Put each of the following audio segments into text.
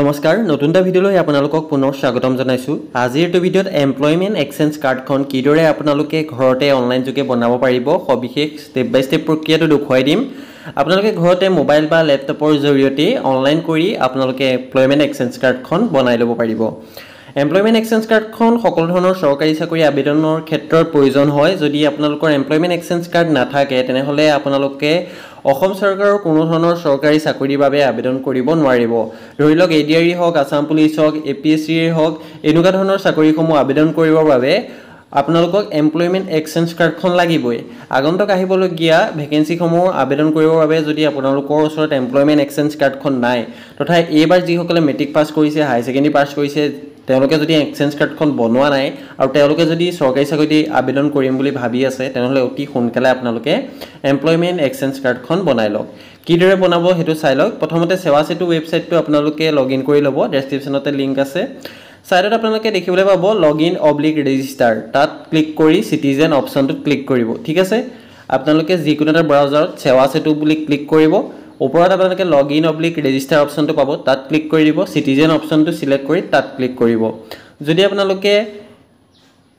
নমস্কাৰ নতুন এটা ভিডিঅ'লৈ আপোনালোকক পুনৰ স্বাগতম জনাইছোঁ আজিৰ এইটো ভিডিঅ'ত এমপ্লয়মেণ্ট এক্সেঞ্জ কাৰ্ডখন কিদৰে আপোনালোকে ঘৰতে অনলাইন যোগে বনাব পাৰিব সবিশেষ ষ্টেপ বাই ষ্টেপ প্ৰক্ৰিয়াটো দেখুৱাই দিম আপোনালোকে ঘৰতে মোবাইল বা লেপটপৰ জৰিয়তে অনলাইন কৰি আপোনালোকে এমপ্লয়মেণ্ট এক্সেঞ্জ কাৰ্ডখন বনাই ল'ব পাৰিব এমপ্লয়মেণ্ট এক্সেঞ্জ কাৰ্ডখন সকলো ধৰণৰ চৰকাৰী চাকৰি আবেদনৰ ক্ষেত্ৰত প্ৰয়োজন হয় যদি আপোনালোকৰ এমপ্লয়মেণ্ট এক্সেঞ্জ কাৰ্ড নাথাকে তেনেহ'লে আপোনালোকে অসম চৰকাৰৰ কোনো ধৰণৰ চৰকাৰী চাকৰিৰ বাবে আবেদন কৰিব নোৱাৰিব ধৰি লওক এ ডি আৰ ই হওক আছাম পুলিচ হওক এ পি এছ চি হওক এনেকুৱা ধৰণৰ চাকৰিসমূহ আবেদন কৰিবৰ বাবে আপোনালোকক এমপ্লয়মেণ্ট এক্সেঞ্জ কাৰ্ডখন লাগিবই আগন্তুক আহিবলগীয়া ভেকেঞ্চিসমূহ আবেদন কৰিবৰ বাবে যদি আপোনালোকৰ ওচৰত এমপ্লয়মেণ্ট এক্সেঞ্জ কাৰ্ডখন নাই তথা এইবাৰ যিসকলে মেট্ৰিক পাছ কৰিছে হাই ছেকেণ্ডেৰী পাছ কৰিছে তেওঁলোকে যদি এক্সেঞ্জ কাৰ্ডখন বনোৱা নাই আৰু তেওঁলোকে যদি চৰকাৰী চাকৰিত আবেদন কৰিম বুলি ভাবি আছে তেনেহ'লে অতি সোনকালে আপোনালোকে এমপ্লয়মেণ্ট এক্সেঞ্জ কাৰ্ডখন বনাই লওক কিদৰে বনাব সেইটো চাই লওক প্ৰথমতে সেৱা সেতু ৱেবছাইটটো আপোনালোকে লগ ইন কৰি ল'ব ডেছক্ৰিপশ্যনতে লিংক আছে ছাইডত আপোনালোকে দেখিবলৈ পাব লগ ইন অব্লিক ৰেজিষ্টাৰ তাত ক্লিক কৰি চিটিজেন অপশ্যনটোত ক্লিক কৰিব ঠিক আছে আপোনালোকে যিকোনো এটা ব্ৰাউজাৰত সেৱা সেতু বুলি ক্লিক কৰিব ওপৰত আপোনালোকে লগ ইন অব্লিক ৰেজিষ্টাৰ অপশ্যনটো পাব তাত ক্লিক কৰি দিব চিটিজেন অপশ্যনটো ছিলেক্ট কৰি তাত ক্লিক কৰিব যদি আপোনালোকে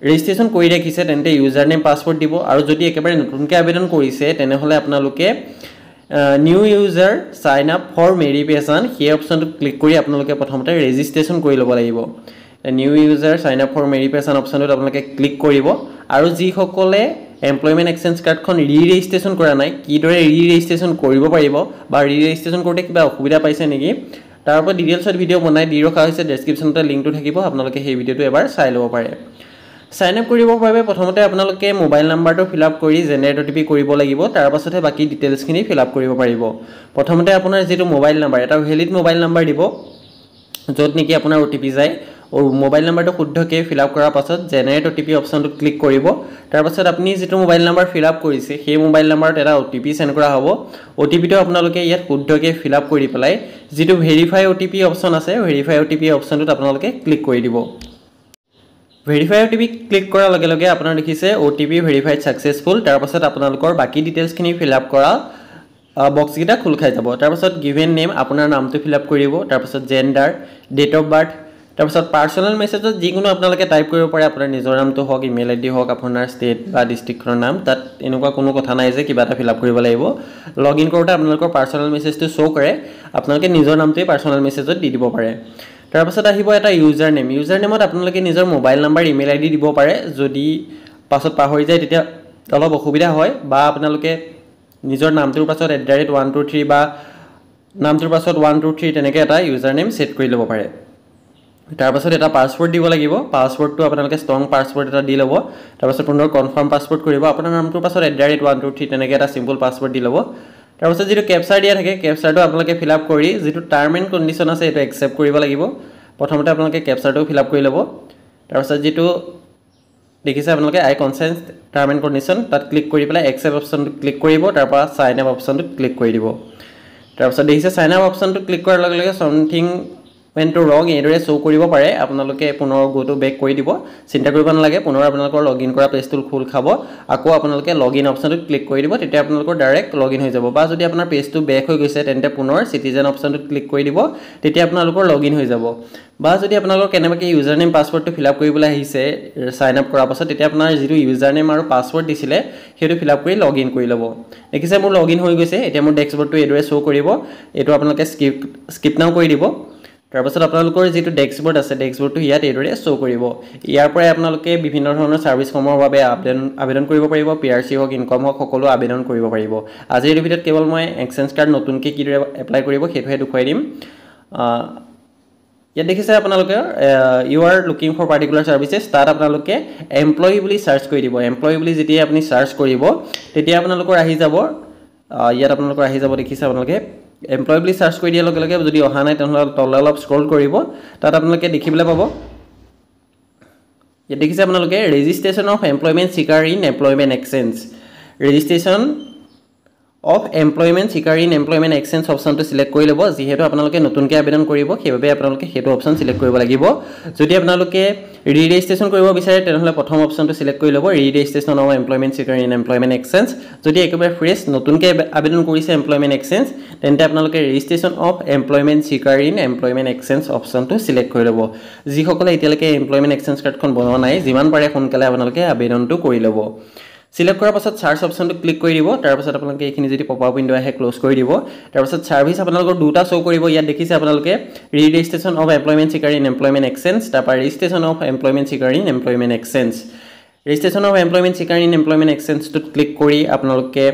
ৰেজিষ্ট্ৰেশ্যন কৰি ৰাখিছে তেন্তে ইউজাৰ নেম পাছৱৰ্ড দিব আৰু যদি একেবাৰে নতুনকৈ আবেদন কৰিছে তেনেহ'লে আপোনালোকে new user sign up for verification সেই অপশ্যনটোত ক্লিক কৰি আপোনালোকে প্ৰথমতে ৰেজিষ্ট্ৰেশ্যন কৰি ল'ব লাগিব new user sign up for verification অপশ্যনটোত আপোনালোকে ক্লিক কৰিব আৰু যিসকলে এমপ্লয়মেণ্ট এক্সেঞ্জ কাৰ্ডখন ৰি ৰেজিষ্ট্ৰেশ্যন কৰা নাই কিদৰে ৰি ৰেজিষ্ট্ৰেশ্যন কৰিব পাৰিব বা ৰি ৰেজিষ্ট্ৰেশ্যন কৰোঁতে কিবা অসুবিধা পাইছে নেকি তাৰ ওপৰত ডিটেইলছত ভিডিঅ' বনাই দি ৰখা হৈছে ডেছক্ৰিপশ্যনতে লিংকটো থাকিব আপোনালোকে সেই ভিডিঅ'টো এবাৰ চাই ল'ব পাৰে চাইন আপ কৰিবৰ বাবে প্ৰথমতে আপোনালোকে মোবাইল নাম্বাৰটো ফিল আপ কৰি জেনেৰেট অ' টি পি কৰিব লাগিব তাৰপাছতহে বাকী ডিটেইলছখিনি ফিল আপ কৰিব পাৰিব প্ৰথমতে আপোনাৰ যিটো মোবাইল নাম্বাৰ এটা ভেলিড মোবাইল নাম্বাৰ দিব য'ত নেকি আপোনাৰ অ' টি পি যায় মোবাইল নাম্বাৰটো শুদ্ধকৈ ফিল আপ কৰাৰ পাছত জেনেৰেট অ' টি পি অপশ্যনটোত ক্লিক কৰিব তাৰপাছত আপুনি যিটো মোবাইল নাম্বাৰ ফিল আপ কৰিছে সেই মোবাইল নাম্বাৰত এটা অ' টি পি চেণ্ড কৰা হ'ব অ' টি পিটো আপোনালোকে ইয়াত শুদ্ধকৈ ফিল আপ কৰি পেলাই যিটো verify O' T P option আছে ভেৰিফাই অ' টি পি অপশ্যনটোত আপোনালোকে ক্লিক কৰি দিব verify O' T P click কৰাৰ লগে লগে আপোনাৰ দেখিছে O' T P verified successful তাৰপাছত আপোনালোকৰ বাকী ডিটেইলছখিনি ফিল আপ কৰা বক্সকেইটা খোল খাই যাব তাৰপাছত গিভেন নেম আপোনাৰ নামটো ফিল আপ কৰিব তাৰপাছত জেণ্ডাৰ ডেট অফ বাৰ্থ তাৰপাছত পাৰ্চনেল মেছেজত যিকোনো আপোনালোকে টাইপ কৰিব পাৰে আপোনাৰ নিজৰ নামটো হওক ইমেইল আই ডি হওক আপোনাৰ ষ্টেট বা ডিষ্ট্ৰিক্টখনৰ নাম তাত এনেকুৱা কোনো কথা নাই যে কিবা এটা ফিল আপ কৰিব লাগিব লগ ইন কৰোঁতে আপোনালোকৰ পাৰ্চনেল মেছেজটো শ্ব' কৰে আপোনালোকে নিজৰ নামটোৱেই পাৰ্চনেল মেছেজত দি দিব পাৰে তাৰপাছত আহিব এটা ইউজাৰ নেম ইউজাৰ নেমত আপোনালোকে নিজৰ mobile number email I D দিব পাৰে যদি পাছত পাহৰি যায় তেতিয়া অলপ অসুবিধা হয় বা আপোনালোকে নিজৰ নামটোৰ পাছত at the rate one two three বা নামটোৰ পাছত ওৱান টু থ্ৰী তেনেকৈ এটা ইউজাৰ নেম ছেট কৰি ল'ব পাৰে তাৰপাছত এটা পাছৱৰ্ড দিব লাগিব পাছৱৰ্ডটো আপোনালোকে ষ্ট্ৰং পাছৱৰ্ড এটা দি ল'ব তাৰপাছত পুনৰ কনফাৰ্ম পাছৱৰ্ড কৰিব আপোনাৰ নামটোৰ পাছত at the rate one two three তেনেকৈ এটা চিম্পল পাছৱৰ্ড দি ল'ব তাৰপিছত যিটো কেপচাৰ দিয়া থাকে কেপচাৰটো আপোনালোকে ফিল আপ কৰি যিটো টাৰ্ম এণ্ড কণ্ডিশ্যন আছে সেইটো একচেপ্ট কৰিব লাগিব প্ৰথমতে আপোনালোকে কেপচাৰটো ফিল আপ কৰি ল'ব তাৰপিছত যিটো দেখিছে আপোনালোকে I consent term and condition তাত ক্লিক কৰি পেলাই একচেপ্ট অপশ্যনটো ক্লিক কৰিব তাৰপৰা চাইন আপ অপশ্যনটো ক্লিক কৰি দিব তাৰপিছত দেখিছে চাইন আপ অপশ্যনটো ক্লিক কৰাৰ লগে লগে চমথিং পেনটো ৰং এইদৰে শ্ব' কৰিব পাৰে আপোনালোকে পুনৰ গ'টো বেক কৰি দিব চিন্তা কৰিব নালাগে পুনৰ আপোনালোকৰ লগ ইন কৰা পেজটো খোল খাব আকৌ আপোনালোকে লগ ইন অপশ্যনটোত ক্লিক কৰি দিব তেতিয়া আপোনালোকৰ ডাইৰেক্ট লগ ইন হৈ যাব বা যদি আপোনাৰ পেজটো বেক হৈ গৈছে তেন্তে পুনৰ চিটিজেন অপশ্যনটোত ক্লিক কৰি দিব তেতিয়া আপোনালোকৰ লগ ইন হৈ যাব বা যদি আপোনালোকৰ কেনেবাকৈ ইউজাৰ নেম পাছৱৰ্ডটো ফিল আপ কৰিবলৈ আহিছে ছাইন আপ কৰাৰ পাছত তেতিয়া আপোনাৰ যিটো ইউজাৰ নেম আৰু পাছৱৰ্ড দিছিলে সেইটো ফিল আপ কৰি লগ ইন কৰি ল'ব দেখিছে মোৰ লগ ইন হৈ গৈছে এতিয়া মোৰ ডেস্কবৰ্ডটো এইদৰে শ্ব' কৰিব এইটো আপোনালোকে স্কিপ স্কিপ নাও কৰি দিব তাৰপাছত আপোনালোকৰ যিটো ডেস্কবোৰ্ড আছে ডেস্কবোৰ্ডটো ইয়াত এইদৰে শ্ব' কৰিব ইয়াৰ পৰাই আপোনালোকে বিভিন্ন ধৰণৰ চাৰ্ভিছসমূহৰ বাবে আবেদন আবেদন কৰিব পাৰিব পি আৰ চি হওক ইনকম হওক সকলো আবেদন কৰিব পাৰিব আজিৰ এইটো ভিডিঅ'ত কেৱল মই এক্সেঞ্জ কাৰ্ড নতুনকৈ কিদৰে এপ্লাই কৰিব সেইটোহে দেখুৱাই দিম ইয়াত দেখিছে আপোনালোকে you are looking for particular services তাত আপোনালোকে এমপ্লয়ী বুলি চাৰ্চ কৰি দিব এমপ্লয়ী বুলি যেতিয়া আপুনি চাৰ্চ কৰিব তেতিয়া আপোনালোকৰ আহি যাব ইয়াত আপোনালোকৰ আহি যাব দেখিছে আপোনালোকে এমপ্লয় বুলি চাৰ্চ কৰি দিয়াৰ লগে লগে যদি অহা নাই তেনেহ'লে তললৈ অলপ স্ক্ৰল কৰিব তাত আপোনালোকে দেখিবলৈ পাব ইয়াত দেখিছে আপোনালোকে registration of employment seeker in employment exchange registration of employment seeker in employment exchange অপশ্যনটো ছিলেক্ট কৰি ল'ব যিহেতু আপোনালোকে নতুনকৈ আবেদন কৰিব সেইবাবে আপোনালোকে সেইটো অপশ্যন ছিলেক্ট কৰিব লাগিব যদি আপোনালোকে ৰি ৰেজিষ্ট্ৰেশ্যন কৰিব বিচাৰে তেনেহ'লে প্ৰথম অপশ্যনটো ছিলেক্ট কৰি ল'ব reregistration of employment seeker in employment exchange যদি একেবাৰে ফ্ৰেছ নতুনকৈ আবেদন কৰিছে এমপ্লয়মেণ্ট এক্সেঞ্জ তেন্তে আপোনালোকে registration of employment seeker in employment exchange অপশ্যনটো ছিলেক্ট কৰি ল'ব যিসকলে এতিয়ালৈকে এমপ্লয়মেণ্ট এক্সেঞ্জ কাৰ্ডখন বনোৱা নাই যিমান পাৰে সোনকালে আপোনালোকে আবেদনটো কৰি ল'ব ছিলেক্ট কৰাৰ পাছত চাৰ্চ অপশ্যনটো ক্লিক কৰি দিব তাৰপাছত আপোনালোকে এইখিনি যদি পপ আপ উইণ্ড' আহে ক্লজ কৰি দিব তাৰপাছত ছাৰ্ভিছ আপোনালোকৰ দুটা শ্ব' কৰিব ইয়াত দেখিছে আপোনালোকে reregistration of employment seeker in employment exchange তাৰপৰা registration of employment seeker in employment exchange registration of employment seeker in employment এক্সেঞ্জটোত ক্লিক কৰি আপোনালোকে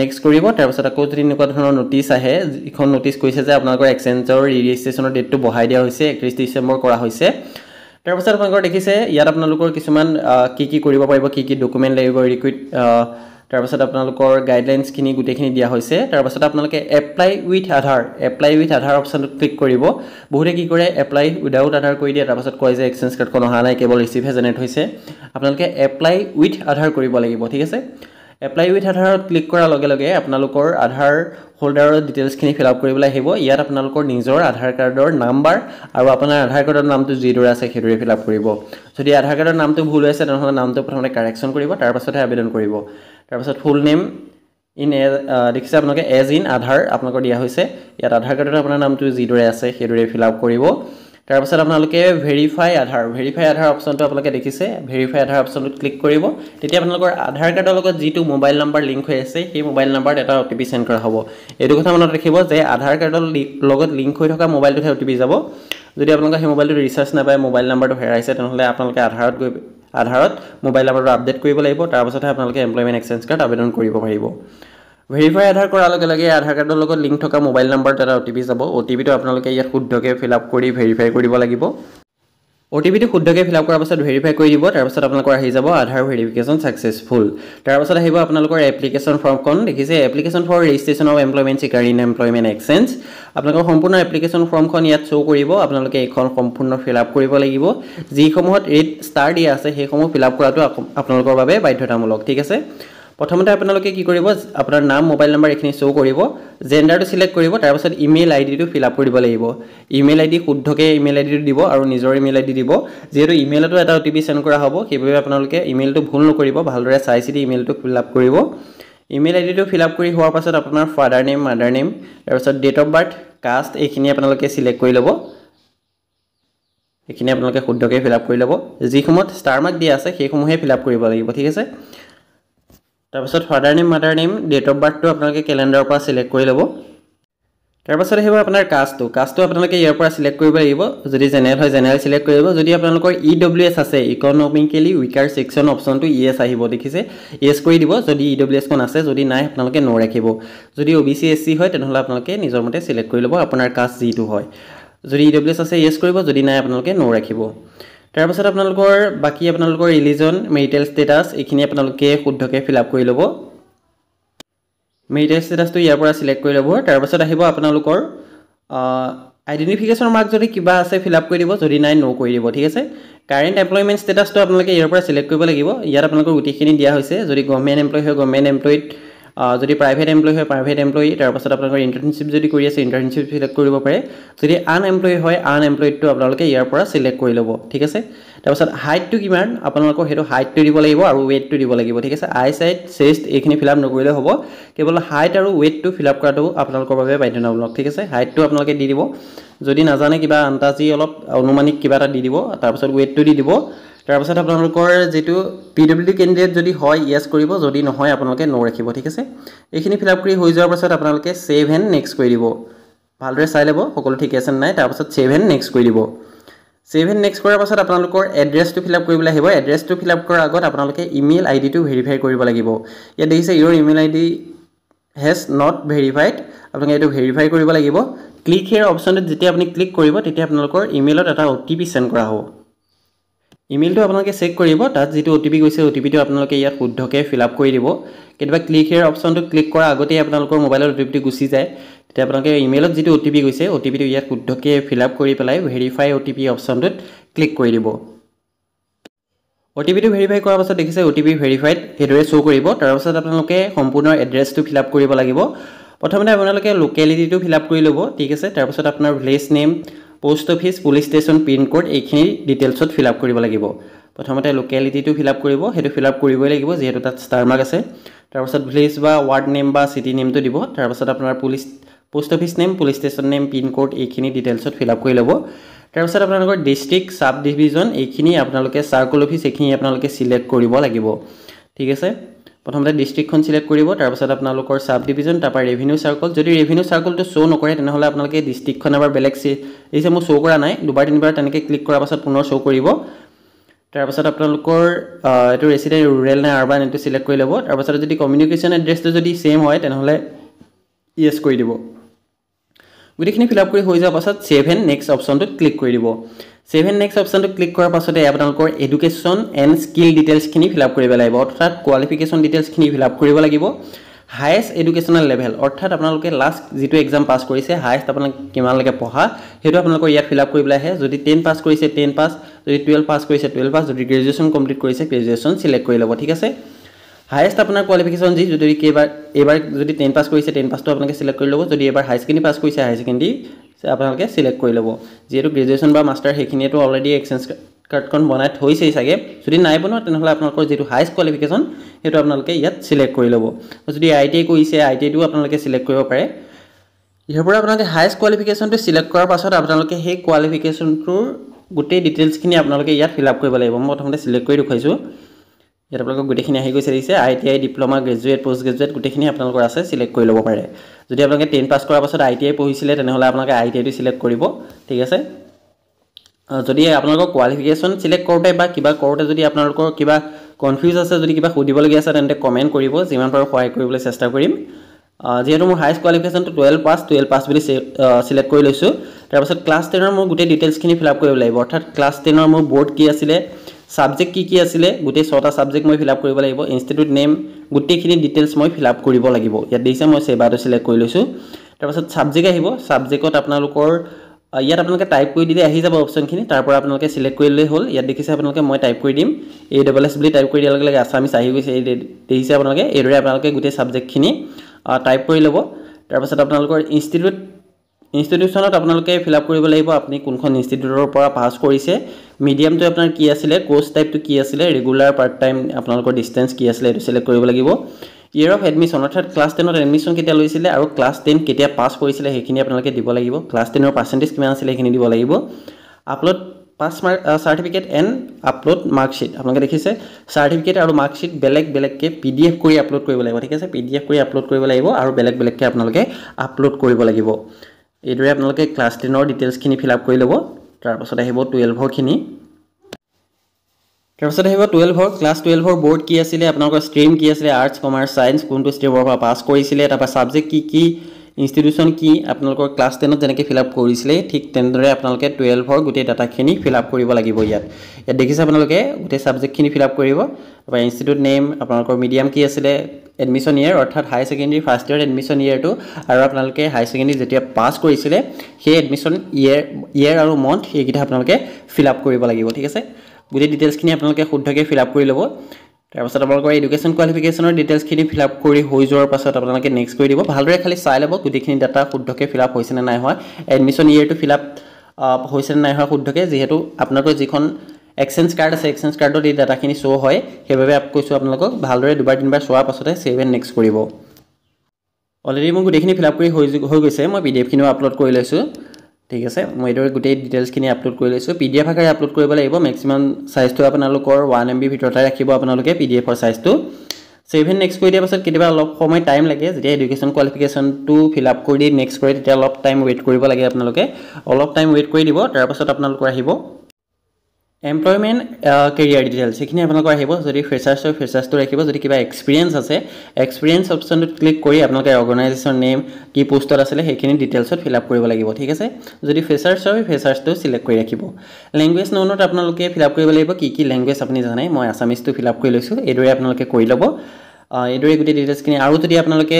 নেক্সট কৰিব তাৰপাছত আকৌ যদি এনেকুৱা ধৰণৰ নটিচ আহে যিখন নটিচ কৰিছে যে আপোনালোকৰ এক্সেঞ্জৰ ৰি ডেটটো বঢ়াই দিয়া হৈছে একত্ৰিছ ডিচেম্বৰ কৰা হৈছে তাৰপাছত আপোনালোকৰ দেখিছে ইয়াত আপোনালোকৰ কিছুমান কি কি কৰিব পাৰিব কি কি ডকুমেণ্ট লাগিব ৰিকুইড তাৰপাছত আপোনালোকৰ গাইডলাইনছখিনি গোটেইখিনি দিয়া হৈছে তাৰপাছত আপোনালোকে apply with Aadhaar apply with Aadhaar অপশ্যনটোত ক্লিক কৰিব বহুতে কি কৰে এপ্লাই উইদাউট আধাৰ কৰি দিয়ে তাৰপাছত কয় যে এক্সেঞ্জ কাৰ্ডখন অহা নাই কেৱল ৰিচিভহে জেনেৰেট হৈছে আপোনালোকে এপ্লাই উইথ আধাৰ কৰিব লাগিব ঠিক আছে এপ্লাই উইথ আধাৰত ক্লিক কৰাৰ লগে লগে আপোনালোকৰ আধাৰ হোল্ডাৰৰ ডিটেইলছখিনি ফিল আপ কৰিবলৈ আহিব ইয়াত আপোনালোকৰ নিজৰ আধাৰ কাৰ্ডৰ নাম্বাৰ আৰু আপোনাৰ আধাৰ কাৰ্ডৰ নামটো যিদৰে আছে সেইদৰে ফিল আপ কৰিব যদি আধাৰ কাৰ্ডৰ নামটো ভুল হৈ আছে তেনেহ'লে নামটো প্ৰথমতে কাৰেকশ্যন কৰিব তাৰপাছতহে আবেদন কৰিব তাৰপাছত ফুল নেম ইন এ দেখিছে আপোনালোকে এজ ইন আধাৰ আপোনালোকৰ দিয়া হৈছে ইয়াত আধাৰ কাৰ্ডত আপোনাৰ নামটো যিদৰে আছে সেইদৰে ফিল আপ কৰিব তাৰপাছত আপোনালোকে ভেৰিফাই আধাৰ ভেৰিফাই আধাৰ অপশ্যনটো আপোনালোকে দেখিছে ভেৰিফাই আধাৰ অপশ্যনটোত ক্লিক কৰিব তেতিয়া আপোনালোকৰ আধাৰ কাৰ্ডৰ লগত যিটো মোবাইল নাম্বাৰ লিংক হৈ আছে সেই মোবাইল নাম্বাৰত এটা অ' টি পি চেণ্ড কৰা হ'ব এইটো কথা মনত ৰাখিব যে আধাৰ কাৰ্ডৰ লগত লিংক হৈ থকা মোবাইলটোতহে অ' টি পি যাব যদি আপোনালোকে সেই মোবাইলটো ৰিচাৰ্জ নাপায় মোবাইল নাম্বাৰটো হেৰাইছে তেনেহ'লে আপোনালোকে আধাৰত গৈ আধাৰত মোবাইল নাম্বাৰটো আপডেট কৰিব লাগিব তাৰপিছতহে আপোনালোকে এমপ্লয়মেণ্ট এক্সেঞ্জ কাৰ্ড আবেদন কৰিব পাৰিব ভেৰিফাই আধাৰ কৰাৰ লগে লগে আধাৰ কাৰ্ডৰ লগত লিংক থকা মোবাইল নম্বৰত এটা অ' টি পি যাব অ' টি পিটো আপোনালোকে ইয়াত শুদ্ধকৈ ফিল আপ কৰি ভেৰিফাই কৰিব লাগিব অ' টি পিটো শুদ্ধকৈ ফিল আপ কৰাৰ পাছত ভেৰিফাই কৰি দিব তাৰপাছত আপোনালোকৰ আহি যাব আধাৰ ভেৰিফিকেশ্যন ছাকচেছফুল তাৰপাছত আহিব আপোনালোকৰ এপ্লিকেশ্যন ফৰ্মখন দেখিছে application for registration of employment seeker in employment exchange আপোনালোকৰ সম্পূৰ্ণ এপ্লিকেশ্যন ফৰ্মখন ইয়াত শ্ব' কৰিব আপোনালোকে এইখন সম্পূৰ্ণ ফিল আপ কৰিব লাগিব যিসমূহত ৰেড ষ্টাৰ দিয়া আছে সেইসমূহ ফিল আপ কৰাটো আপোনালোকৰ বাবে বাধ্যতামূলক ঠিক আছে প্ৰথমতে আপোনালোকে কি কৰিব আপোনাৰ নাম মোবাইল নাম্বাৰ এইখিনি শ্ব' কৰিব জেণ্ডাৰটো ছিলেক্ট কৰিব তাৰপাছত ইমেইল আই ডিটো ফিল আপ কৰিব লাগিব ইমেইল আই ডি শুদ্ধকৈ ইমেইল আই ডিটো দিব আৰু নিজৰ ইমেইল আই ডি দিব যিহেতু ইমেইলতো এটা অ' টি পি চেণ্ড কৰা হ'ব সেইবাবে আপোনালোকে ইমেইলটো ভুল নকৰিব ভালদৰে চাই চিতি ইমেইলটো ফিল আপ কৰিব ইমেইল আই ডিটো ফিল আপ কৰি হোৱাৰ পাছত আপোনাৰ ফাডাৰ নেম মাডাৰ নেম তাৰপাছত ডেট অফ বাৰ্থ কাষ্ট এইখিনি আপোনালোকে ছিলেক্ট কৰি ল'ব এইখিনি আপোনালোকে শুদ্ধকৈ ফিল আপ কৰি ল'ব যিসমূহত ষ্টাৰ মাৰ্ক দিয়া আছে সেইসমূহে ফিল আপ কৰিব লাগিব ঠিক আছে তাৰপিছত father name mother name date of বাৰ্থটো আপোনালোকে কেলেণ্ডাৰৰ পৰা ছিলেক্ট কৰি ল'ব তাৰপাছত আহিব আপোনাৰ কাষ্টটো কাষ্টটো আপোনালোকে ইয়াৰ পৰা ছিলেক্ট কৰিব লাগিব যদি জেনেৰেল হয় জেনেৰেল ছিলেক্ট কৰিব যদি আপোনালোকৰ ই ডব্লিউ এছ আছে ইকনমিকেলি উইকাৰ ছেকশ্যন অপশ্যনটো ই এছ আহিব দেখিছে ই e এছ কৰি দিব যদি ই e ডব্লিউ এছখন আছে যদি নাই আপোনালোকে ন' ৰাখিব যদি O' B C S C হয় তেনেহ'লে আপোনালোকে নিজৰ মতে ছিলেক্ট কৰি ল'ব আপোনাৰ কাষ্ট যিটো হয় যদি ই ডব্লিউ এছ আছে ই e এছ কৰিব যদি নাই আপোনালোকে ন' ৰাখিব তাৰপিছত আপোনালোকৰ বাকী আপোনালোকৰ ৰিলিজন মেৰিটেল ষ্টেটাছ এইখিনি আপোনালোকে শুদ্ধকৈ ফিল আপ কৰি ল'ব মেৰিটেল ষ্টেটাছটো ইয়াৰ পৰা চিলেক্ট কৰি ল'ব তাৰপাছত আহিব আপোনালোকৰ আইডেণ্টিফিকেশ্যন মাৰ্ক যদি কিবা আছে ফিল আপ কৰি দিব যদি নাই ন' কৰি দিব ঠিক আছে কাৰেণ্ট এমপ্লয়মেণ্ট ষ্টেটাছটো আপোনালোকে ইয়াৰ পৰা চিলেক্ট কৰিব লাগিব ইয়াত আপোনালোকৰ গোটেইখিনি দিয়া হৈছে যদি গভমেণ্ট এমপ্লয় হয় গভমেণ্ট এমপ্লয়ত যদি প্ৰাইভেট এমপ্লয়ী হয় প্ৰাইভেট এমপ্লয়ী তাৰপাছত আপোনালোকৰ ইণ্টাৰ্ণশ্বিপ যদি কৰি আছে ইণ্টাৰ্ণশ্বিপ চিলেক্ট কৰিব পাৰে যদি আন এমপ্লয়ী হয় আন এমপ্লয়ীটো আপোনালোকে ইয়াৰ পৰা চিলেক্ট কৰি ল'ব ঠিক আছে তাৰপাছত হাইটটো কিমান আপোনালোকৰ সেইটো হাইটটো দিব লাগিব আৰু ৱেইটটো দিব লাগিব ঠিক আছে আই চাইড চেষ্ট এইখিনি ফিল আপ নকৰিলে হ'ব কেৱল হাইট আৰু ৱে'টটো ফিল আপ কৰাটো আপোনালোকৰ বাবে বাধ্যতামূলক ঠিক আছে হাইটটো আপোনালোকে দি দিব যদি নাজানে কিবা আন্তাজি অলপ অনুমানিক কিবা এটা দি দিব তাৰপাছত ৱেইটটো দি দিব তাৰপিছত আপোনালোকৰ যিটো পি ডব্লিউ কেণ্ডিডেট যদি হয় ইয়েছ কৰিব যদি নহয় আপোনালোকে ন' ৰাখিব ঠিক আছে এইখিনি ফিল আপ কৰি হৈ যোৱাৰ পাছত আপোনালোকে ছেভ হেণ্ড নেক্সট কৰি দিব ভালদৰে চাই ল'ব সকলো ঠিকে আছে নাই তাৰপাছত ছেভ হেণ্ড নেক্সট কৰি দিব ছেভ হেণ্ড নেক্সট কৰাৰ পাছত আপোনালোকৰ এড্ৰেছটো ফিল আপ কৰিবলৈ আহিব এড্ৰেছটো ফিল আপ কৰাৰ আগত আপোনালোকে ইমেইল আইডিটো ভেৰিফাই কৰিব লাগিব ইয়াত দেখিছে your email ID has not verified আপোনালোকে এইটো ভেৰিফাই কৰিব লাগিব ক্লিক হেয়াৰ অপশ্যনত যেতিয়া আপুনি ক্লিক কৰিব তেতিয়া আপোনালোকৰ ইমেইলত এটা অ' টি পি চেণ্ড কৰা হ'ব ইমেইলটো আপোনালোকে চেক কৰিব তাত যিটো অ' টি পি গৈছে অ' টি পিটো আপোনালোকে ইয়াত শুদ্ধকৈ ফিল আপ কৰি দিব কেতিয়াবা ক্লিক হেয়াৰ অপশ্যনটো ক্লিক কৰাৰ আগতেই আপোনালোকৰ মোবাইলত অ' টি পিটো গুচি যায় তেতিয়া আপোনালোকে ইমেইলত যিটো অ' টি পি গৈছে অ' টি পিটো ইয়াত শুদ্ধকৈ ফিল আপ কৰি পেলাই ভেৰিফাই অ' টি পি অপশ্যনটোত ক্লিক কৰি দিব অ' টি পিটো ভেৰিফাই কৰাৰ পাছত দেখিছে অ' টি পি ভেৰিফাইড সেইদৰে শ্ব' কৰিব তাৰপাছত আপোনালোকে সম্পূৰ্ণ এড্ৰেছটো ফিল আপ কৰিব লাগিব প্ৰথমতে আপোনালোকে লোকেলিটিটো ফিল আপ কৰি ল'ব ঠিক আছে তাৰপাছত আপোনাৰ village name post office police station pincode এইখিনি ডিটেইলছত ফিল আপ কৰিব লাগিব প্ৰথমতে লোকেলিটিটো ফিল আপ কৰিব সেইটো ফিল আপ কৰিবই লাগিব যিহেতু তাত ষ্টাৰ মাৰ্ক আছে তাৰপাছত ভিলেজ বা ৱাৰ্ড নেম বা চিটি নেমটো দিব তাৰপাছত আপোনাৰ police post office name police station name pincode এইখিনি ডিটেইলছত ফিল আপ কৰি ল'ব তাৰপাছত আপোনালোকৰ ডিষ্ট্ৰিক্ট ছাব ডিভিজন এইখিনি আপোনালোকে চাৰ্কল অফিচ এইখিনি আপোনালোকে ছিলেক্ট কৰিব লাগিব ঠিক আছে প্ৰথমতে ডিষ্ট্ৰিক্টখন চিলেক্ট কৰিব তাৰপাছত আপোনালোকৰ ছাব ডিভিজন তাৰপৰা ৰেভিনিউ চাৰ্কল যদি ৰেভিনিউ চাৰ্কলটো শ্ব' নকৰে তেনেহ'লে আপোনালোকে ডিষ্ট্ৰিক্টখন এবাৰ বেলেগ চি এইছে মোৰ শ্ব' কৰা নাই দুবাৰ তিনিবাৰ তেনেকৈ ক্লিক কৰাৰ পাছত পুনৰ শ্ব' কৰিব তাৰপাছত আপোনালোকৰ এইটো ৰেচিডেণ্ট ৰুৰেল নে আৰবান এইটো চিলেক্ট কৰি ল'ব তাৰপাছত যদি কমিউনিকেশ্যন এড্ৰেছটো যদি ছেম হয় তেনেহ'লে ইয়েছ কৰি দিব গোটেইখিনি ফিল আপ কৰি হৈ যোৱাৰ পাছত ছেভেন নেক্সট অপশ্যনটোত ক্লিক কৰি দিব ছেভেন নেক্সট অপশ্যনটো ক্লিক কৰাৰ পাছতে আপোনালোকৰ এডুকেশ্যন এণ্ড স্কিল ডিটেইলছখিনি ফিল আপ কৰিব লাগিব অৰ্থাৎ কোৱালিফিকেশ্যন ডিটেইলছখিনি ফিল আপ কৰিব লাগিব হায়েষ্ট এডুকেশ্যনেল লেভেল অৰ্থাৎ আপোনালোকে লাষ্ট যিটো এক্সাম পাছ কৰিছে হায়েষ্ট আপোনালোকে কিমানলৈকে পঢ়া সেইটো আপোনালোকৰ ইয়াত ফিল আপ কৰিবলৈ আহে যদি টেন পাছ কৰিছে টেন পাছ যদি টুৱেল্ভ পাছ কৰিছে টুৱেল্ভ পাছ যদি গ্ৰেজুৱেশ্যন কমপ্লিট কৰিছে গ্ৰেজুৱেশ্যন ছিলেক্ট কৰি ল'ব ঠিক আছে হায়েষ্ট আপোনাৰ কোৱালিফিকেশ্যন যি যদি কেইবাৰ এইবাৰ যদি টেন পাছ কৰিছে টেন পাছটো আপোনালোকে ছিলেক্ট কৰি ল'ব যদি এবাৰ হাই ছেকেণ্ডেৰী পাছ কৰিছে হাই ছেকেণ্ডেৰী আপোনালোকে চিলেক্ট কৰি ল'ব যিহেতু গ্ৰেজুৱেশ্যন বা মাষ্টাৰ সেইখিনিয়েতো অলৰেডি এক্সেঞ্জ কাৰ্ডখন বনাই থৈছেই চাগে যদি নাই বনোৱা তেনেহ'লে আপোনালোকৰ যিটো হায়েষ্ট কোৱালিফিকেশ্যন সেইটো আপোনালোকে ইয়াত চিলেক্ট কৰি ল'ব যদি আই টি আই কৰিছে আই টি আইটো আপোনালোকে চিলেক্ট কৰিব পাৰে ইয়াৰ পৰা আপোনালোকে হায়েষ্ট কোৱালিফিকেশ্যনটো চিলেক্ট কৰাৰ পাছত আপোনালোকে সেই কোৱালিফিকেশ্যনটোৰ গোটেই ডিটেইলছখিনি আপোনালোকে ইয়াত ফিল আপ কৰিব লাগিব মই প্ৰথমতে চিলেক্ট কৰি দেখুৱাইছোঁ ইয়াত আপোনালোকৰ গোটেইখিনি আহি গৈছে দেখিছে I T I diploma graduate post graduate গোটেইখিনি আপোনালোকৰ আছে চিলেক্ট কৰি ল'ব পাৰে যদি আপোনালোকে টেন পাছ কৰাৰ পাছত আই টি আই পঢ়িছিলে তেনেহ'লে আপোনালোকে আই টি আইটো ছিলেক্ট কৰিব ঠিক আছে যদি আপোনালোকৰ কোৱালিফিকেশ্যন ছিলেক্ট কৰোঁতে বা কিবা কৰোঁতে যদি আপোনালোকৰ কিবা কনফিউজ আছে যদি কিবা সুধিবলগীয়া আছে তেন্তে কমেণ্ট কৰিব যিমান পাৰোঁ সহায় কৰিবলৈ চেষ্টা কৰিম যিহেতু মোৰ হায়েষ্ট কোৱালিফিকেশ্যনটো টুৱেলভ পাছ টুৱেলভ পাছ বুলি ছিলেক্ট কৰি লৈছোঁ তাৰপাছত ক্লাছ টেনৰ মোৰ গোটেই ডিটেইলছখিনি ফিল আপ কৰিব লাগিব অৰ্থাৎ ক্লাছ টেনৰ মোৰ বৰ্ড কি আছিলে ছাবজেক্ট কি কি আছিলে গোটেই ছটা ছাবজেক্ট মই ফিলআপ কৰিব লাগিব ইনষ্টিটিউট নেম গোটেইখিনি ডিটেইলছ মই ফিলআপ কৰিব লাগিব ইয়াত দেখিছে মই ছেবাটো ছিলেক্ট কৰি লৈছোঁ তাৰপাছত ছাবজেক্ট আহিব ছাবজেক্টত আপোনালোকৰ ইয়াত আপোনালোকে টাইপ কৰি দিলে আহি যাব অপশ্যনখিনি তাৰপৰা আপোনালোকে ছিলেক্ট কৰিলে হ'ল ইয়াত দেখিছে আপোনালোকে মই টাইপ কৰি দিম এ ডাবল এছ বুলি টাইপ কৰি দিয়াৰ লগে লগে আছামিছ আহি গৈছে এই দেখিছে আপোনালোকে এইদৰে আপোনালোকে গোটেই ছাবজেক্টখিনি টাইপ কৰি ল'ব তাৰপাছত আপোনালোকৰ ইনষ্টিটিউট ইনষ্টিটিউশ্যনত আপোনালোকে ফিল আপ কৰিব লাগিব আপুনি কোনখন ইনষ্টিটিউটৰ পৰা পাছ কৰিছে মিডিয়ামটো আপোনাৰ কি আছিলে কোৰ্চ টাইপটো কি আছিলে ৰেগুলাৰ পাৰ্ট টাইম আপোনালোকৰ ডিষ্টেঞ্চ কি আছিলে এইটো ছিলেক্ট কৰিব লাগিব ইয়েৰ অফ এডমিশ্যন অৰ্থাৎ ক্লাছ টেনত এডমিশ্যন কেতিয়া লৈছিলে আৰু ক্লাছ টেন কেতিয়া পাছ কৰিছিলে সেইখিনি আপোনালোকে দিব লাগিব ক্লাছ টেনৰ পাৰ্চেণ্টেজ কিমান আছিলে সেইখিনি দিব লাগিব upload pass mark certificate and upload marksheet আপোনালোকে দেখিছে চাৰ্টিফিকেট আৰু মাৰ্কশ্বীট বেলেগ বেলেগকৈ পি ডি এফ কৰি আপলোড কৰিব লাগিব ঠিক আছে পি ডি এফ কৰি আপলোড কৰিব লাগিব আৰু বেলেগ বেলেগকৈ আপোনালোকে আপলোড কৰিব লাগিব এইদৰে আপোনালোকে ক্লাছ টেনৰ ডিটেইলছখিনি ফিল আপ কৰি ল'ব তাৰপাছত আহিব টুৱেলভৰখিনি তাৰপাছত আহিব টুৱেলভৰ ক্লাছ টুৱেলভৰ বৰ্ড কি আছিলে আপোনালোকৰ ষ্ট্ৰীম কি আছিলে আৰ্টছ কমাৰ্চ ছায়েন্স কোনটো ষ্ট্ৰীমৰ পৰা পাছ কৰিছিলে তাৰপৰা ছাবজেক্ট কি কি ইনষ্টিটিউশ্যন কি আপোনালোকৰ ক্লাছ টেনত যেনেকৈ ফিল আপ কৰিছিলে ঠিক তেনেদৰে আপোনালোকে টুৱেলভৰ গোটেই ডাটাখিনি ফিল আপ কৰিব লাগিব ইয়াত ইয়াত দেখিছে আপোনালোকে গোটেই ছাবজেক্টখিনি ফিল আপ কৰিব বা ইনষ্টিটিউট নেম আপোনালোকৰ মিডিয়াম কি আছিলে এডমিশ্যন ইয়েৰ অৰ্থাৎ high secondary first year admission ইয়েৰটো আৰু আপোনালোকে হাই ছেকেণ্ডেৰী যেতিয়া পাছ কৰিছিলে সেই এডমিশ্যন ইয়েৰ ইয়েৰ আৰু মন্থ সেইকেইটা আপোনালোকে ফিল আপ কৰিব লাগিব ঠিক আছে গোটেই ডিটেইলছখিনি আপোনালোকে শুদ্ধকৈ ফিল আপ কৰি ল'ব তাৰপাছত আপোনালোকৰ এডুকেশ্যন কোৱালিফিকেশ্যনৰ ডিটেইলছখিনি ফিল আপ কৰি হৈ যোৱাৰ পাছত আপোনালোকে নেক্সট কৰি দিব ভালদৰে খালি চাই ল'ব গোটেইখিনি ডাটা শুদ্ধকৈ ফিল আপ হৈছেনে নাই হোৱা এডমিশ্যন ইয়েৰটো ফিল আপ হৈছেনে নাই হোৱা শুদ্ধকৈ যিহেতু আপোনালোকৰ যিখন এক্সেঞ্জ কাৰ্ড আছে এক্সেঞ্জ কাৰ্ডত এই ডাটাখিনি শ্ব' হয় সেইবাবে কৈছোঁ আপোনালোকক ভালদৰে দুবাৰ তিনিবাৰ চোৱাৰ পাছতে ছেভ এণ্ড নেক্সট কৰিব অলৰেডি মোৰ গোটেইখিনি ফিল আপ কৰি হৈ হৈ গৈছে মই পি ডি এফখিনিও আপলোড কৰি লৈছোঁ ঠিক আছে মই এইদৰে গোটেই ডিটেইলছখিনি আপলোড কৰি লৈছোঁ পি ডি এফ আকাৰে আপলোড কৰিব লাগিব মেক্সিমাম চাইজটো আপোনালোকৰ ওৱান এম বিৰ ভিতৰতে ৰাখিব আপোনালোকে পি ডি এফৰ চাইজটো ছেভেন নেক্সট কৰি দিয়াৰ পাছত কেতিয়াবা অলপ সময় টাইম লাগে যেতিয়া এডুকেশ্যন কোৱালিফিকেশ্যনটো ফিল আপ কৰি দি নেক্সট কৰে তেতিয়া অলপ টাইম ৱেইট কৰিব লাগে আপোনালোকে অলপ টাইম ৱেইট কৰি দিব তাৰপাছত আপোনালোকৰ আহিব এমপ্লয়মেণ্ট কেৰিয়াৰ ডিটেইলছ সেইখিনি আপোনালোকৰ আহিব যদি ফ্ৰেচাৰ্ছ হয় ফ্ৰেচাৰ্ছটো ৰাখিব যদি কিবা এক্সপিৰিয়েঞ্চ আছে এক্সপিৰিয়েঞ্চ অপশ্যনটোত ক্লিক কৰি আপোনালোকে অৰ্গেনাইজেশ্যন নেম কি পোষ্টত আছিলে সেইখিনি ডিটেইলছত ফিল আপ কৰিব লাগিব ঠিক আছে যদি ফ্ৰেচাৰ্ছ হয় ফ্ৰেচাৰ্ছটো চিলেক্ট কৰি ৰাখিব লেংগুৱেজ নাউনত আপোনালোকে ফিল আপ কৰিব লাগিব কি কি লেংগুৱেজ আপুনি জানে মই আছামিজটো ফিল আপ কৰি লৈছোঁ এইদৰে আপোনালোকে কৰি ল'ব এইদৰে গোটেই ডিটেইলছখিনি আৰু যদি আপোনালোকে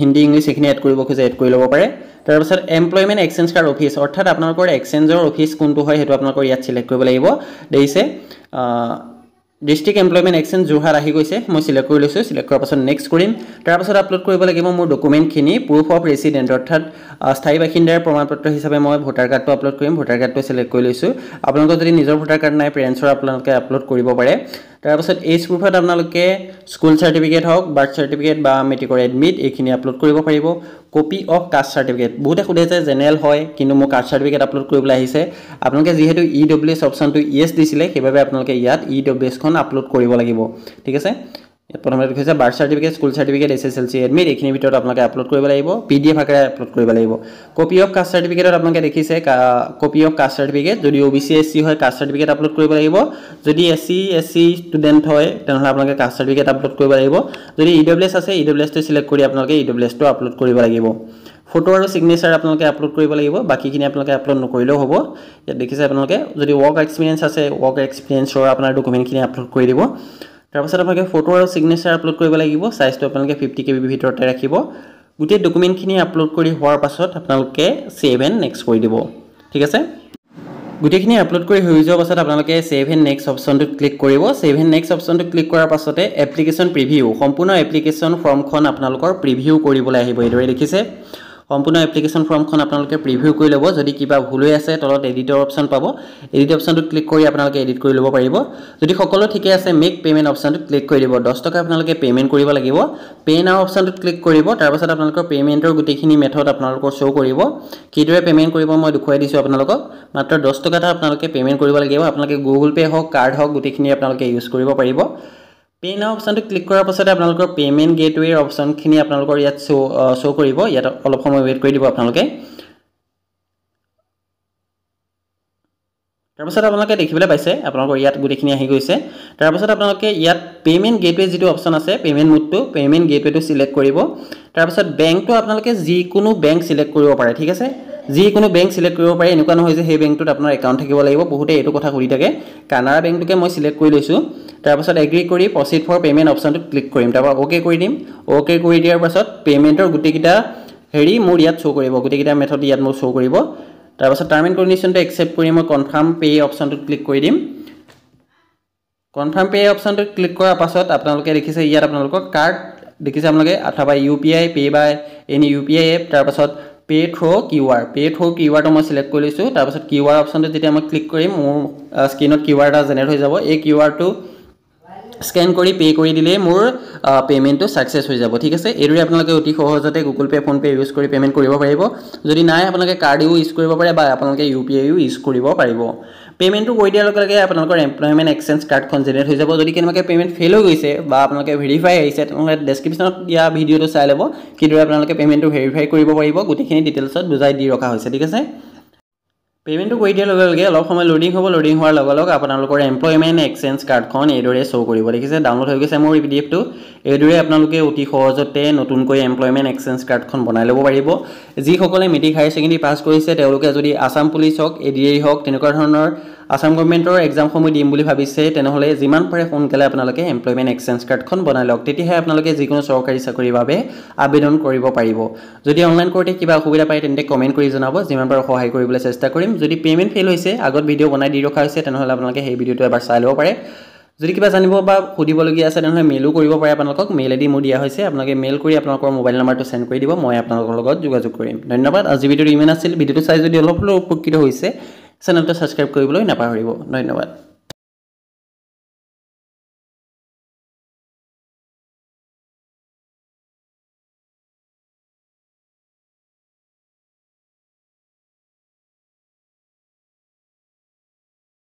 হিন্দী ইংলিছ এইখিনি এড কৰিব খোজে এড কৰি ল'ব পাৰে তাৰপিছত এমপ্লয়মেণ্ট এক্সেঞ্জ কাৰ্ড অফিচ অৰ্থাৎ আপোনালোকৰ এক্সেঞ্জৰ অফিচ কোনটো হয় সেইটো আপোনালোকৰ ইয়াত ছিলেক্ট কৰিব লাগিব দেখিছে ডিষ্ট্ৰিক্ট এমপ্লয়মেণ্ট এক্সেঞ্জ যোৰহাট আহি গৈছে মই ছিলেক্ট কৰি লৈছোঁ ছিলেক্ট কৰাৰ পাছত নেক্সট কৰিম তাৰপাছত আপলোড কৰিব লাগিব মোৰ ডকুমেণ্টখিনি প্ৰুফ অফ ৰেচিডেণ্ট অৰ্থাৎ স্থায়ী বাসিন্দাৰ প্ৰমাণপত্ৰ হিচাপে মই ভোটাৰ কাৰ্ডটো আপলোড কৰিম ভোটাৰ কাৰ্ডটো ছিলেক্ট কৰি লৈছোঁ আপোনালোকৰ যদি নিজৰ ভোটাৰ কাৰ্ড নাই পেৰেণ্টছৰ আপোনালোকে আপলোড কৰিব পাৰে তাৰপিছত এইজ প্ৰুফত আপোনালোকে স্কুল চাৰ্টিফিকেট হওক বাৰ্থ চাৰ্টিফিকেট বা মেট্ৰিকৰ এডমিট এইখিনি আপলোড কৰিব পাৰিব কপি অফ কাষ্ট চাৰ্টিফিকেট বহুতে সোধে যে জেনেৰেল হয় কিন্তু মোৰ কাষ্ট চাৰ্টিফিকেট আপলোড কৰিবলৈ আহিছে আপোনালোকে যিহেতু ই ডব্লিউ এছ অপশ্যনটো ই এছ দিছিলে সেইবাবে আপোনালোকে ইয়াত ই ডব্লিউ এছখন আপলোড কৰিব লাগিব ঠিক আছে প্ৰথমতে হৈছে birth certificate school certificate S S L C admit এইখিনিৰ ভিতৰত আপোনালোকে আপলোড কৰিব লাগিব পি ডি এফ আকাৰে আপলোড কৰিব লাগিব কপি অফ কাষ্ট চাৰ্টিফিকেটত আপোনালোকে দেখিছে কপি অফ কাষ্ট চাৰ্টিফিকেট যদি O' B C S C হয় কাষ্ট চাৰ্টিফিকেট আপলোড কৰিব লাগিব যদি S C S C student হয় তেনেহ'লে আপোনালোকে কাষ্ট চাৰ্টিফিকেট আপলোড কৰিব লাগিব যদি ই ডব্লিউ এছ আছে ই ডব্লিউ এছটো চিলেক্ট কৰি আপোনালোকে ই ডব্লিউ এছটো আপলোড কৰিব লাগিব ফটো আৰু ছিগনেচাৰ আপোনালোকে আপলোড কৰিব লাগিব বাকীখিনি আপোনালোকে আপলোড নকৰিলেও হ'ব ইয়াত দেখিছে আপোনালোকে যদি ৱৰ্ক এক্সপিৰিয়েঞ্চ আছে ৱৰ্ক এক্সপিৰিয়েঞ্চৰ আপোনাৰ ডকুমেণ্টখিনি আপলোড কৰি দিব তাৰপিছত আপোনালোকে ফটো আৰু চিগনেচাৰ আপলোড কৰিব লাগিব চাইজটো আপোনালোকে ফিফটি কে বিৰ ভিতৰতে ৰাখিব গোটেই ডকুমেণ্টখিনি আপলোড কৰি হোৱাৰ পাছত আপোনালোকে ছেভ এণ্ড নেক্সট কৰি দিব ঠিক আছে গোটেইখিনি আপলোড কৰি হৈ যোৱাৰ পাছত আপোনালোকে ছেভ এণ্ড নেক্সট অপশ্যনটোত ক্লিক কৰিব ছেভ এণ্ড নেক্সট অপশ্যনটোত ক্লিক কৰাৰ পাছতে এপ্লিকেশ্যন প্ৰিভিউ সম্পূৰ্ণ এপ্লিকেশ্যন ফৰ্মখন আপোনালোকৰ প্ৰিভিউ কৰিবলৈ আহিব এইদৰে দেখিছে সম্পূৰ্ণ এপ্লিকেশ্যন ফৰ্মখন আপোনালোকে প্ৰিভিউ কৰি ল'ব যদি কিবা ভুল হৈ আছে তলত এডিটৰ অপশ্যন পাব এডিট অপশ্যনটোত ক্লিক কৰি আপোনালোকে এডিট কৰি ল'ব পাৰিব যদি সকলো ঠিকে আছে মেক পে'মেণ্ট অপশ্যনটোত ক্লিক কৰি দিব দহ টকা আপোনালোকে পে'মেণ্ট কৰিব লাগিব পে' নাও অপশ্যনটোত ক্লিক কৰিব তাৰপাছত আপোনালোকৰ পে'মেণ্টৰ গোটেইখিনি মেথড আপোনালোকৰ শ্ব' কৰিব কিদৰে পে'মেণ্ট কৰিব মই দেখুৱাই দিছোঁ আপোনালোকক মাত্ৰ দহ টকা এটা আপোনালোকে পে'মেণ্ট কৰিব লাগিব আপোনালোকে গুগল পে' হওক কাৰ্ড হওক গোটেইখিনি আপোনালোকে ইউজ কৰিব পাৰিব পে নাও অপশ্যনটো ক্লিক কৰাৰ পাছতে আপোনালোকৰ পে'মেণ্ট গেটৱেৰ অপশ্যনখিনি আপোনালোকৰ ইয়াত শ্ব' শ্ব' uh, কৰিব ইয়াত অলপ সময় ৱেইট কৰি দিব আপোনালোকে তাৰপাছত আপোনালোকে দেখিবলৈ পাইছে আপোনালোকৰ ইয়াত গোটেইখিনি আহি গৈছে তাৰপাছত আপোনালোকে ইয়াত পে'মেণ্ট গেটৱে যিটো অপশ্যন আছে পে'মেণ্ট মোডটো পে'মেণ্ট গেটৱেটো চিলেক্ট কৰিব তাৰপিছত বেংকটো আপোনালোকে যিকোনো বেংক চিলেক্ট কৰিব পাৰে ঠিক আছে যিকোনো বেংক ছিলেক্ট কৰিব পাৰে এনেকুৱা নহয় যে সেই বেংকটোত আপোনাৰ একাউণ্ট থাকিব লাগিব বহুতে এইটো কথা সুধি থাকে কানাড়া বেংকটোকে মই ছিলেক্ট কৰি লৈছোঁ তাৰপাছত এগ্ৰি কৰি প্ৰচিড ফৰ পে'মেণ্ট অপশ্যনটোত ক্লিক কৰিম তাৰপৰা অ'কে কৰি দিম অ'কে কৰি দিয়াৰ পাছত পে'মেণ্টৰ গোটেইকেইটা হেৰি মোৰ ইয়াত শ্ব' কৰিব গোটেইকেইটা মেথড ইয়াত মোক শ্ব' কৰিব তাৰপাছত টাৰ্ম এণ্ড কণ্ডিশ্যনটো একচেপ্ট কৰি মই কনফাৰ্ম পে' অপশ্যনটোত ক্লিক কৰি দিম কনফাৰ্ম পে' অপশ্যনটোত ক্লিক কৰাৰ পাছত আপোনালোকে দেখিছে ইয়াত আপোনালোকৰ কাৰ্ড দেখিছে আপোনালোকে অথবা U P I pay' by any U P I app তাৰপাছত pay through' QR pay through' কিউআৰটো মই ছিলেক্ট কৰি লৈছোঁ তাৰপিছত কিউআৰ অপশ্যনটো যেতিয়া মই ক্লিক কৰিম মোৰ স্ক্ৰীণত কিউআৰ এটা জেনেৰেট হৈ যাব এই কিউআৰটো স্কেন কৰি পে' কৰি দিলেই মোৰ পে'মেণ্টটো ছাকচেছ হৈ যাব ঠিক আছে এইদৰে আপোনালোকে অতি সহজতে গুগল পে' ফোনপে' ইউজ কৰি পে'মেণ্ট কৰিব পাৰিব যদি নাই আপোনালোকে কাৰ্ডেও ইউজ কৰিব পাৰে বা আপোনালোকে ইউ পি আইও ইউজ কৰিব পাৰিব পে'মেণ্টটো কৰি দিয়াৰ লগে লগে আপোনালোকৰ এমপ্লয়মেণ্ট এক্সেঞ্জ কাৰ্ডখন জেনেৰেট হৈ যাব যদি কেনেবাকৈ পে'মেণ্ট ফেইল হৈ গৈছে বা আপোনালোকে ভেৰিফাই আহিছে তেনেহ'লে ডেছক্ৰিপশ্যনত দিয়া ভিডিঅ'টো চাই ল'ব কিদৰে আপোনালোকে পে'মেণ্টটো ভেৰিফাই কৰিব পাৰিব গোটেইখিনি ডিটেইলছত বুজাই দি ৰখা হৈছে ঠিক আছে পেমেণ্টটো কৰি দিয়াৰ লগে লগে অলপ সময় লোডিং হ'ব লোডিং হোৱাৰ লগে লগে আপোনালোকৰ এমপ্লয়মেণ্ট এক্সেঞ্জ কাৰ্ডখন এইদৰে শ্ব' কৰিব দেখিছে ডাউনলোড হৈ গৈছে মোৰ ই পি ডি এফটো এইদৰে আপোনালোকে অতি সহজতে নতুনকৈ এমপ্লয়মেণ্ট এক্সেঞ্জ কাৰ্ডখন বনাই ল'ব পাৰিব যিসকলে মেট্ৰিক হায়াৰ ছেকেণ্ডেৰী পাছ কৰিছে তেওঁলোকে যদি আছাম পুলিচ হওক এ ডি এ হওক তেনেকুৱা ধৰণৰ আসাম গভৰ্নমেন্টেৰ এক্সাম সময় দিম বলে ভাবিছে তেনহলে যিমান পাৰে সোনকালে আপোনালোকে এমপ্লয়মেন্ট এক্সচেঞ্জ কাৰ্ডখন বনাই লওক তেতিয়াহে আপোনালোকে যিকোনো চৰকাৰী চাকৰিৰ বাবে আবেদন কৰিব পাৰিব যদি অনলাইন কৰোঁতে কিবা অসুবিধা পায় তেন্তে কমেন্ট কৰি জনাব যিমান পাৰে সহায় কৰিবলৈ চেষ্টা কৰিম যদি পেমেণ্ট ফেল হৈছে আগত ভিডিঅ' বনাই দি ৰখা হৈছে তেনেহ'লে আপোনালোকে সেই ভিডিঅ'টো এবাৰ চাই ল'ব পাৰে যদি কিবা জানিব বা সুধিবলগীয়া আছে তেনেহ'লে মেইলো কৰিব পাৰে আপোনালোকক মেইল আই ডি মোৰ দিয়া হৈছে আপোনালোকে মেইল কৰি আপোনালোকৰ মোবাইল নম্বৰটো চেণ্ড কৰি দিব মই আপোনালোকৰ লগত যোগাযোগ কৰিম ধন্যবাদ আজি ভিডিঅ'টো ইমান আছিল ভিডিঅ'টো চাই যদি অলপ হ'লেও উপকৃত হৈছে চেনেলটো ছাবস্ক্ৰাইব কৰিবলৈ নাপাহৰিব ধন্যবাদ